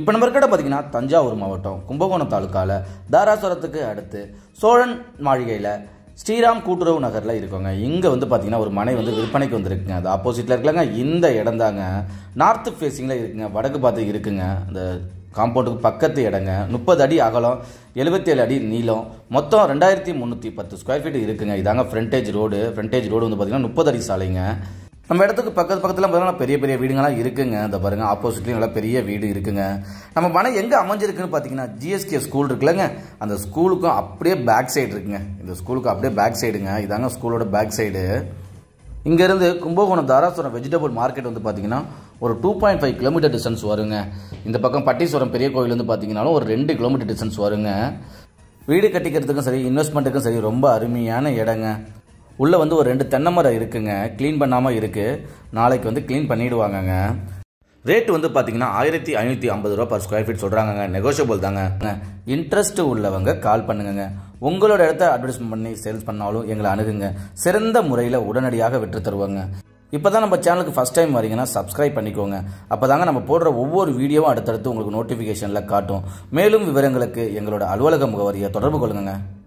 இப்போ நம்ம இருக்கிற பார்த்தீங்கன்னா தஞ்சாவூர் மாவட்டம் கும்பகோணம் தாலுக்காவில் தாராசுரத்துக்கு அடுத்து சோழன் மாளிகையில் ஸ்ரீராம் கூட்டுறவு நகரில் இருக்கோங்க இங்கே வந்து பார்த்தீங்கன்னா ஒரு மனை வந்து விற்பனைக்கு வந்துருக்குங்க அது ஆப்போசிட்டில் இருக்கலங்க இந்த இடம் தாங்க நார்த்து ஃபேஸிங்கில் இருக்குங்க வடக்கு பார்த்து இருக்குங்க அந்த காம்பவுண்டுக்கு பக்கத்து இடங்க முப்பது அடி அகலம் எழுபத்தேழு அடி நீளம் மொத்தம் ரெண்டாயிரத்தி முந்நூற்றி பத்து ஸ்கொயர் ஃபீட் இருக்குங்க இதாங்க ஃப்ரண்டேஜ் ரோடு ஃப்ரண்டேஜ் ரோடு வந்து பார்த்தீங்கன்னா முப்பது அடி சாலைங்க நம்ம இடத்துக்கு பக்கத்து பக்கத்தில் பார்த்தீங்கன்னா பெரிய பெரிய வீடுங்களாம் இருக்குங்க இந்த பாருங்கள் ஆப்போசிட்லேயும் நல்லா பெரிய வீடு இருக்குங்க நம்ம மனை எங்கே அமைஞ்சிருக்குன்னு பார்த்தீங்கன்னா ஜிஎஸ்கே ஸ்கூல் இருக்குல்லங்க அந்த ஸ்கூலுக்கும் அப்படியே பேக் சைடு இருக்குங்க இந்த ஸ்கூலுக்கு அப்படியே பேக் சைடுங்க இதாங்க ஸ்கூலோட பேக் சைடு இங்கேருந்து கும்பகோணம் தாராசுரம் வெஜிடபிள் மார்க்கெட் வந்து பார்த்தீங்கன்னா ஒரு two point five kilometre distance வருங்க இந்த பக்கம் பட்டீஸ்வரம் பெரிய கோயில் வந்து பார்த்திங்கனாலும் ஒரு ரெண்டு கிலோமீட்டர் டிஸ்டன்ஸ் வருங்க வீடு கட்டிக்கிறதுக்கும் சரி இன்வெஸ்ட்மெண்ட்டுக்கும் சரி ரொம்ப அருமையான இடங்க உள்ளே வந்து ஒரு ரெண்டு தென்னை மரம் இருக்குங்க க்ளீன் பண்ணாமல் இருக்குது நாளைக்கு வந்து க்ளீன் பண்ணிவிடுவாங்கங்க ரேட்டு வந்து பார்த்தீங்கன்னா ஆயிரத்தி ஐநூற்றி ஐம்பது ரூபா பர் ஸ்கொயர் ஃபீட் சொல்கிறாங்க நெகோஷியபிள் தாங்க இன்ட்ரெஸ்ட் உள்ளவங்க கால் பண்ணுங்க உங்களோட இடத்த அட்வர்டைஸ்மெண்ட் பண்ணி சேல்ஸ் பண்ணாலும் எங்களை அணுகுங்க சிறந்த முறையில் உடனடியாக விற்று தருவாங்க இப்போ தான் நம்ம சேனலுக்கு ஃபஸ்ட் டைம் வரீங்கன்னா சப்ஸ்கிரைப் பண்ணிக்கோங்க அப்போ தாங்க நம்ம போடுற ஒவ்வொரு வீடியோவும் அடுத்தடுத்து உங்களுக்கு நோட்டிஃபிகேஷனில் காட்டும் மேலும் விவரங்களுக்கு எங்களோட அலுவலக முகவரியை தொடர்பு கொள்ளுங்கள்